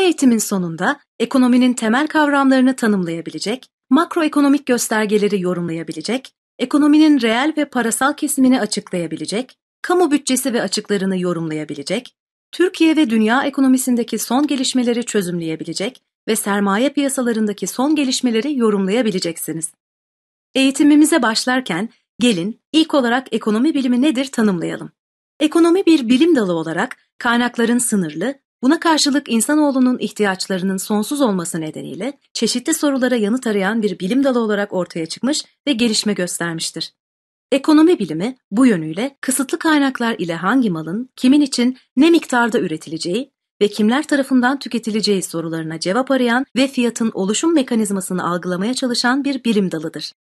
Bu eğitimin sonunda ekonominin temel kavramlarını tanımlayabilecek, makroekonomik göstergeleri yorumlayabilecek, ekonominin reel ve parasal kesimini açıklayabilecek, kamu bütçesi ve açıklarını yorumlayabilecek, Türkiye ve dünya ekonomisindeki son gelişmeleri çözümleyebilecek ve sermaye piyasalarındaki son gelişmeleri yorumlayabileceksiniz. Eğitimimize başlarken gelin ilk olarak ekonomi bilimi nedir tanımlayalım. Ekonomi bir bilim dalı olarak kaynakların sınırlı Buna karşılık insanoğlunun ihtiyaçlarının sonsuz olması nedeniyle çeşitli sorulara yanıt arayan bir bilim dalı olarak ortaya çıkmış ve gelişme göstermiştir. Ekonomi bilimi bu yönüyle kısıtlı kaynaklar ile hangi malın kimin için ne miktarda üretileceği ve kimler tarafından tüketileceği sorularına cevap arayan ve fiyatın oluşum mekanizmasını algılamaya çalışan bir bilim dalıdır.